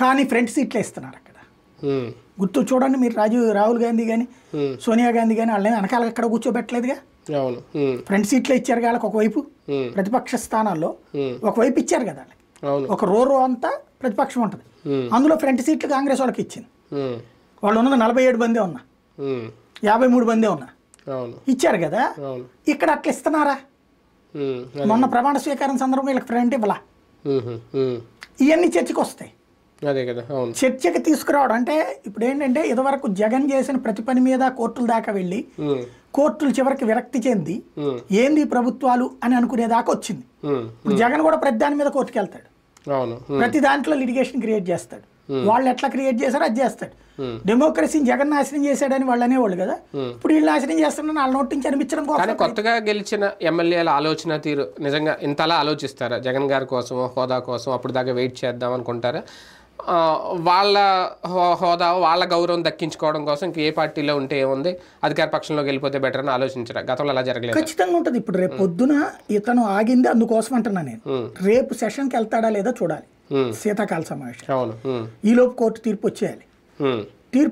కానీ ఫ్రెండ్స్ ఇట్లా ఇస్తున్నారు అక్కడ గుర్తు చూడండి మీరు రాజీవ్ రాహుల్ గాంధీ కానీ సోనియా గాంధీ కానీ వాళ్ళని వెనకాల ఎక్కడ కూర్చోబెట్టలేదుగా ఫ్రంట్ సీట్లో ఇచ్చారు వాళ్ళకి ఒకవైపు ప్రతిపక్ష స్థానాల్లో ఒకవైపు ఇచ్చారు కదా ఒక రో రో అంతా ప్రతిపక్షం ఉంటుంది అందులో ఫ్రంట్ సీట్లు కాంగ్రెస్ వాళ్ళకి ఇచ్చింది వాళ్ళు ఉన్నది నలభై ఏడు మందే ఉన్నా యాభై మూడు మందే ఉన్నా ఇచ్చారు కదా ఇక్కడ అట్లా ఇస్తున్నారా మొన్న ప్రమాణ స్వీకారం సందర్భం వీళ్ళకి ఫ్రంట్ ఇవ్వలా ఇవన్నీ చర్చకు వస్తాయి చర్చకి తీసుకురావడం అంటే ఇప్పుడు ఏంటంటే ఇదివరకు జగన్ చేసిన ప్రతి పని మీద కోర్టుల దాకా వెళ్ళి కోర్టులు చివరికి విరక్తి చెంది ఏంది ప్రభుత్వాలు అని అనుకునే దాకా వచ్చింది ఇప్పుడు జగన్ కూడా ప్రతి దాని మీద కోర్టుకి వెళ్తాడు ప్రతి దాంట్లో లిటిగేషన్ క్రియేట్ చేస్తాడు Hmm. వాళ్ళు ఎట్లా క్రియేట్ చేశారో అది చేస్తాడు డెమోక్రసీని hmm. జగన్ నాశనం చేశాడని వాళ్ళు అనేవాళ్ళు కదా hmm. ఇప్పుడు వీళ్ళు నాశనం చేస్తున్నారని వాళ్ళ నోటి నుంచి అనిపించడం కోసం కొత్తగా గెలిచిన ఎమ్మెల్యేల ఆలోచన తీరు నిజంగా ఇంతలా ఆలోచిస్తారా జగన్ గారి కోసం హోదా కోసం అప్పుడు దాకా వెయిట్ చేద్దాం అనుకుంటారా వాళ్ళ హోదా వాళ్ళ గౌరవం దక్కించుకోవడం కోసం ఏ పార్టీలో ఉంటే ఏముంది అధికార పక్షంలోకి వెళ్ళిపోతే బెటర్ అని ఆలోచించరా గతంలో అలా జరగలేదు ఖచ్చితంగా ఉంటుంది ఇప్పుడు రేపు పొద్దున ఇతను ఆగింది అందుకోసం అంటున్నా నేను రేపు సెషన్కి వెళ్తాడా లేదా చూడాలి శీతాకాల సమావేశం ఈలోపు కోర్టు తీర్పు వచ్చేయాలి